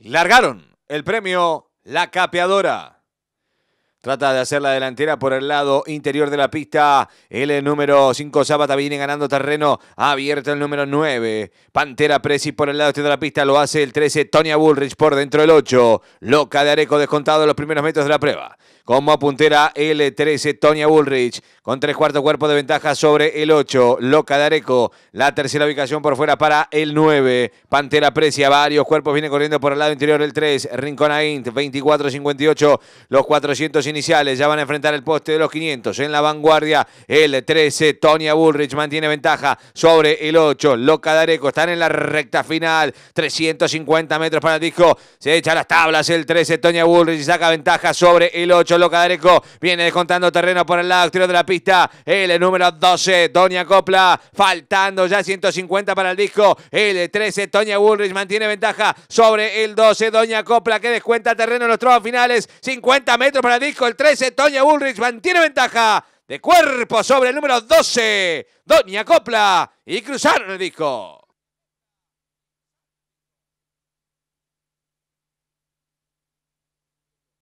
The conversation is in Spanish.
largaron el premio La Capeadora. Trata de hacer la delantera por el lado interior de la pista. El número 5 Zapata viene ganando terreno. Abierto el número 9. Pantera Presi por el lado exterior de la pista. Lo hace el 13 Tonya Bullrich por dentro del 8. Loca de Areco descontado en los primeros metros de la prueba. Como puntera el 13, Tonia Bullrich, con tres cuartos cuerpos de ventaja sobre el 8, Loca Dareco. La tercera ubicación por fuera para el 9, Pantera Precia, varios cuerpos viene corriendo por el lado interior el 3, ...Rincona Int, 24-58, los 400 iniciales ya van a enfrentar el poste de los 500. En la vanguardia, el 13, Tonia Bullrich mantiene ventaja sobre el 8, Loca Dareco. Están en la recta final, 350 metros para el disco. Se echa las tablas el 13, Tonia Bullrich saca ventaja sobre el 8. Locadereco viene descontando terreno por el lado exterior de la pista. El número 12, Doña Copla, faltando ya 150 para el disco. El 13, Toña Ulrich, mantiene ventaja sobre el 12, Doña Copla, que descuenta terreno en los trozos finales. 50 metros para el disco. El 13, Toña Ulrich, mantiene ventaja de cuerpo sobre el número 12, Doña Copla, y cruzaron el disco.